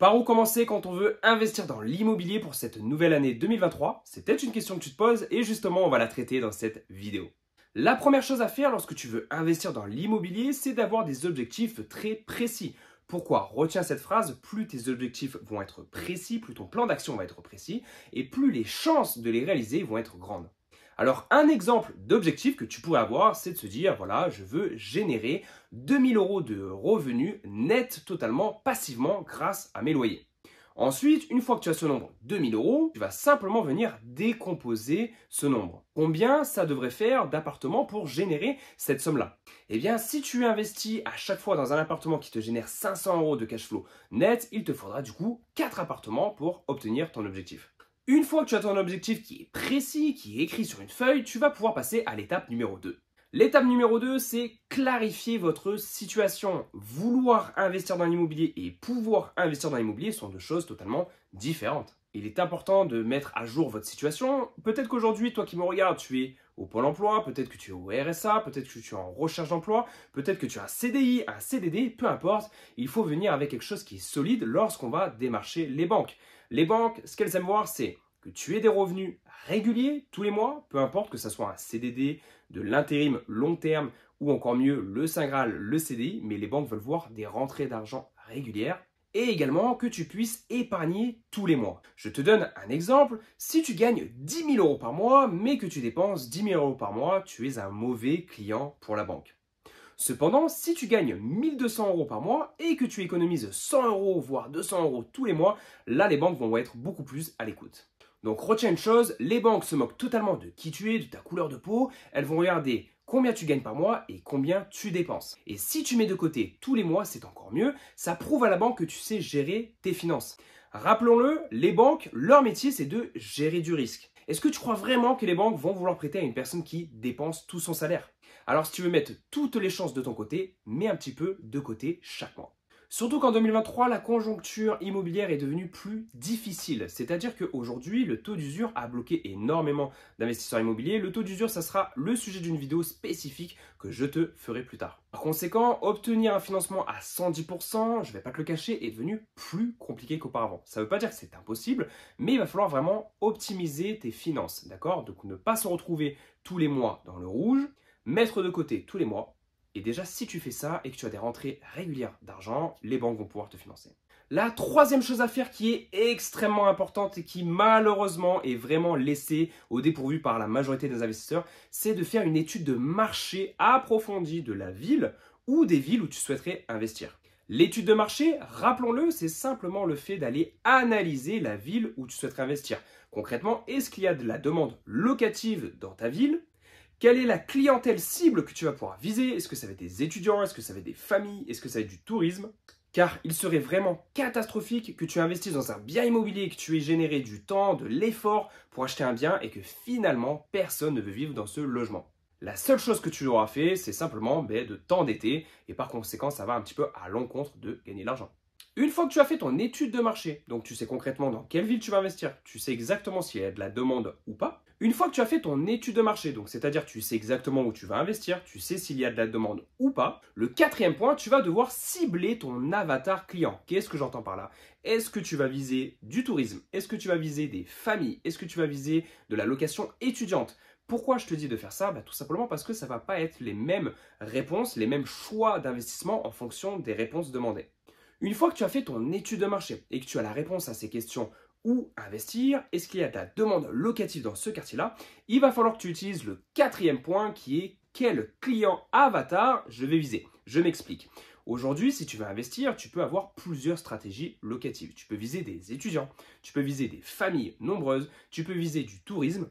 Par où commencer quand on veut investir dans l'immobilier pour cette nouvelle année 2023 C'est peut-être une question que tu te poses et justement on va la traiter dans cette vidéo. La première chose à faire lorsque tu veux investir dans l'immobilier, c'est d'avoir des objectifs très précis. Pourquoi Retiens cette phrase, plus tes objectifs vont être précis, plus ton plan d'action va être précis, et plus les chances de les réaliser vont être grandes. Alors un exemple d'objectif que tu pourrais avoir, c'est de se dire, voilà, je veux générer 2000 euros de revenus net totalement passivement grâce à mes loyers. Ensuite, une fois que tu as ce nombre 2000 euros, tu vas simplement venir décomposer ce nombre. Combien ça devrait faire d'appartements pour générer cette somme-là Eh bien, si tu investis à chaque fois dans un appartement qui te génère 500 euros de cash flow net, il te faudra du coup 4 appartements pour obtenir ton objectif. Une fois que tu as ton objectif qui est précis, qui est écrit sur une feuille, tu vas pouvoir passer à l'étape numéro 2. L'étape numéro 2, c'est clarifier votre situation. Vouloir investir dans l'immobilier et pouvoir investir dans l'immobilier sont deux choses totalement différentes il est important de mettre à jour votre situation. Peut-être qu'aujourd'hui, toi qui me regardes, tu es au Pôle emploi, peut-être que tu es au RSA, peut-être que tu es en recherche d'emploi, peut-être que tu as un CDI, un CDD, peu importe. Il faut venir avec quelque chose qui est solide lorsqu'on va démarcher les banques. Les banques, ce qu'elles aiment voir, c'est que tu aies des revenus réguliers tous les mois, peu importe que ce soit un CDD, de l'intérim long terme ou encore mieux le Saint Graal, le CDI, mais les banques veulent voir des rentrées d'argent régulières et également que tu puisses épargner tous les mois. Je te donne un exemple, si tu gagnes 10 000 euros par mois mais que tu dépenses 10 000 euros par mois, tu es un mauvais client pour la banque. Cependant, si tu gagnes 1200 euros par mois et que tu économises 100 euros voire 200 euros tous les mois, là les banques vont être beaucoup plus à l'écoute. Donc retiens une chose, les banques se moquent totalement de qui tu es, de ta couleur de peau, elles vont regarder combien tu gagnes par mois et combien tu dépenses. Et si tu mets de côté tous les mois, c'est encore mieux, ça prouve à la banque que tu sais gérer tes finances. Rappelons-le, les banques, leur métier, c'est de gérer du risque. Est-ce que tu crois vraiment que les banques vont vouloir prêter à une personne qui dépense tout son salaire Alors si tu veux mettre toutes les chances de ton côté, mets un petit peu de côté chaque mois. Surtout qu'en 2023, la conjoncture immobilière est devenue plus difficile. C'est-à-dire qu'aujourd'hui, le taux d'usure a bloqué énormément d'investisseurs immobiliers. Le taux d'usure, ça sera le sujet d'une vidéo spécifique que je te ferai plus tard. Par conséquent, obtenir un financement à 110%, je ne vais pas te le cacher, est devenu plus compliqué qu'auparavant. Ça ne veut pas dire que c'est impossible, mais il va falloir vraiment optimiser tes finances, d'accord Donc ne pas se retrouver tous les mois dans le rouge, mettre de côté tous les mois et déjà, si tu fais ça et que tu as des rentrées régulières d'argent, les banques vont pouvoir te financer. La troisième chose à faire qui est extrêmement importante et qui malheureusement est vraiment laissée au dépourvu par la majorité des investisseurs, c'est de faire une étude de marché approfondie de la ville ou des villes où tu souhaiterais investir. L'étude de marché, rappelons-le, c'est simplement le fait d'aller analyser la ville où tu souhaiterais investir. Concrètement, est-ce qu'il y a de la demande locative dans ta ville quelle est la clientèle cible que tu vas pouvoir viser Est-ce que ça va être des étudiants Est-ce que ça va être des familles Est-ce que ça va être du tourisme car il serait vraiment catastrophique que tu investisses dans un bien immobilier, que tu aies généré du temps, de l'effort pour acheter un bien et que finalement personne ne veut vivre dans ce logement. La seule chose que tu auras fait, c'est simplement ben, de t'endetter et par conséquent, ça va un petit peu à l'encontre de gagner de l'argent. Une fois que tu as fait ton étude de marché, donc tu sais concrètement dans quelle ville tu vas investir, tu sais exactement s'il y a de la demande ou pas, une fois que tu as fait ton étude de marché, donc c'est-à-dire tu sais exactement où tu vas investir, tu sais s'il y a de la demande ou pas, le quatrième point, tu vas devoir cibler ton avatar client. Qu'est-ce que j'entends par là Est-ce que tu vas viser du tourisme Est-ce que tu vas viser des familles Est-ce que tu vas viser de la location étudiante pourquoi je te dis de faire ça bah, Tout simplement parce que ça ne va pas être les mêmes réponses, les mêmes choix d'investissement en fonction des réponses demandées. Une fois que tu as fait ton étude de marché et que tu as la réponse à ces questions où investir, est-ce qu'il y a de la demande locative dans ce quartier-là, il va falloir que tu utilises le quatrième point qui est quel client avatar je vais viser. Je m'explique. Aujourd'hui, si tu veux investir, tu peux avoir plusieurs stratégies locatives. Tu peux viser des étudiants, tu peux viser des familles nombreuses, tu peux viser du tourisme.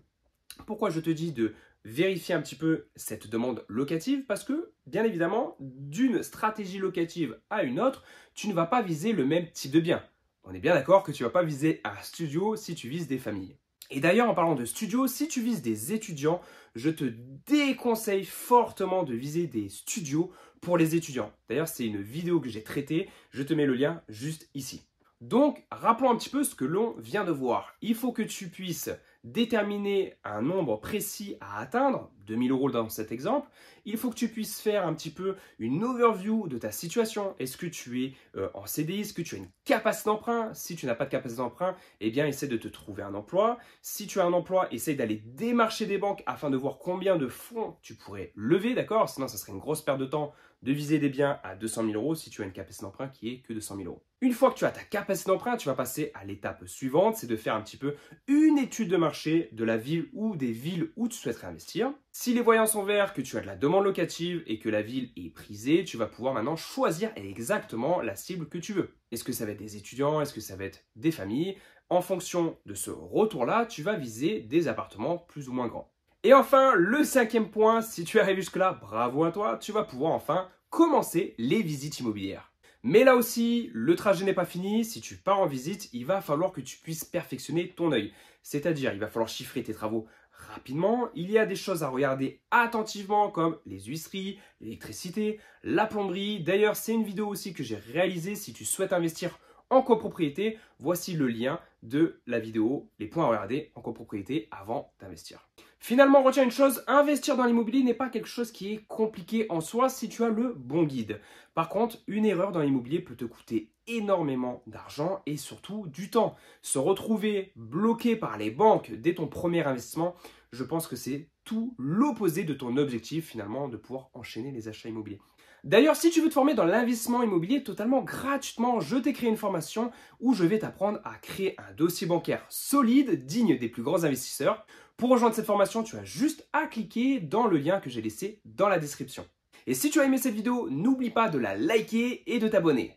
Pourquoi je te dis de vérifier un petit peu cette demande locative parce que, bien évidemment, d'une stratégie locative à une autre, tu ne vas pas viser le même type de bien. On est bien d'accord que tu vas pas viser un studio si tu vises des familles. Et d'ailleurs, en parlant de studio, si tu vises des étudiants, je te déconseille fortement de viser des studios pour les étudiants. D'ailleurs, c'est une vidéo que j'ai traitée, je te mets le lien juste ici. Donc, rappelons un petit peu ce que l'on vient de voir. Il faut que tu puisses déterminer un nombre précis à atteindre, 2000 euros dans cet exemple, il faut que tu puisses faire un petit peu une overview de ta situation. Est-ce que tu es euh, en CDI Est-ce que tu as une capacité d'emprunt Si tu n'as pas de capacité d'emprunt, eh bien, essaie de te trouver un emploi. Si tu as un emploi, essaie d'aller démarcher des banques afin de voir combien de fonds tu pourrais lever, d'accord Sinon, ça serait une grosse perte de temps de viser des biens à 200 000 euros si tu as une capacité d'emprunt qui est que 200 000 euros. Une fois que tu as ta capacité d'emprunt, tu vas passer à l'étape suivante, c'est de faire un petit peu une étude de marché de la ville ou des villes où tu souhaiterais investir. Si les voyants sont verts, que tu as de la demande locative et que la ville est prisée, tu vas pouvoir maintenant choisir exactement la cible que tu veux. Est-ce que ça va être des étudiants Est-ce que ça va être des familles En fonction de ce retour-là, tu vas viser des appartements plus ou moins grands. Et enfin, le cinquième point, si tu arrives jusque-là, bravo à toi, tu vas pouvoir enfin commencer les visites immobilières. Mais là aussi, le trajet n'est pas fini. Si tu pars en visite, il va falloir que tu puisses perfectionner ton œil. C'est-à-dire, il va falloir chiffrer tes travaux rapidement. Il y a des choses à regarder attentivement comme les huisseries, l'électricité, la plomberie. D'ailleurs, c'est une vidéo aussi que j'ai réalisée si tu souhaites investir en copropriété. Voici le lien de la vidéo, les points à regarder en copropriété avant d'investir. Finalement, retiens une chose, investir dans l'immobilier n'est pas quelque chose qui est compliqué en soi si tu as le bon guide. Par contre, une erreur dans l'immobilier peut te coûter énormément d'argent et surtout du temps. Se retrouver bloqué par les banques dès ton premier investissement, je pense que c'est tout l'opposé de ton objectif finalement de pouvoir enchaîner les achats immobiliers. D'ailleurs, si tu veux te former dans l'investissement immobilier totalement gratuitement, je t'ai créé une formation où je vais t'apprendre à créer un dossier bancaire solide, digne des plus grands investisseurs. Pour rejoindre cette formation, tu as juste à cliquer dans le lien que j'ai laissé dans la description. Et si tu as aimé cette vidéo, n'oublie pas de la liker et de t'abonner.